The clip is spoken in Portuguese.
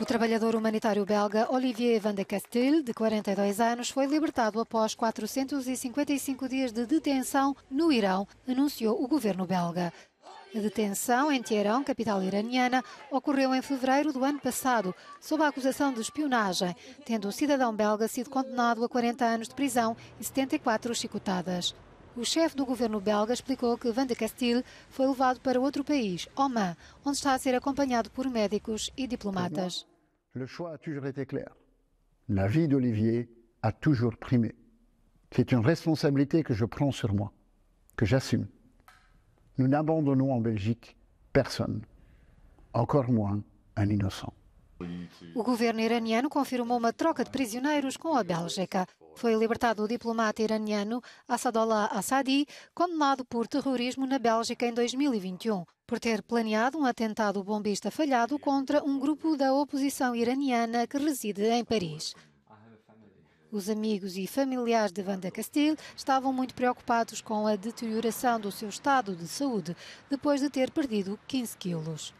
O trabalhador humanitário belga Olivier van de Castel, de 42 anos, foi libertado após 455 dias de detenção no Irão, anunciou o governo belga. A detenção em Teherão, capital iraniana, ocorreu em fevereiro do ano passado, sob a acusação de espionagem, tendo o cidadão belga sido condenado a 40 anos de prisão e 74 chicotadas. O chefe do governo belga explicou que Van de Castil foi levado para outro país, Oman, onde está a ser acompanhado por médicos e diplomatas. le choix a toujours été clair. La vie d'Olivier a toujours primé. C'est une responsabilité que je prends sur moi, que j'assume. Nous n'abandonnons en Belgique personne, encore moins un innocent. de Foi libertado o diplomata iraniano Assadollah Assadi, condenado por terrorismo na Bélgica em 2021, por ter planeado um atentado bombista falhado contra um grupo da oposição iraniana que reside em Paris. Os amigos e familiares de Vanda Castil estavam muito preocupados com a deterioração do seu estado de saúde depois de ter perdido 15 quilos.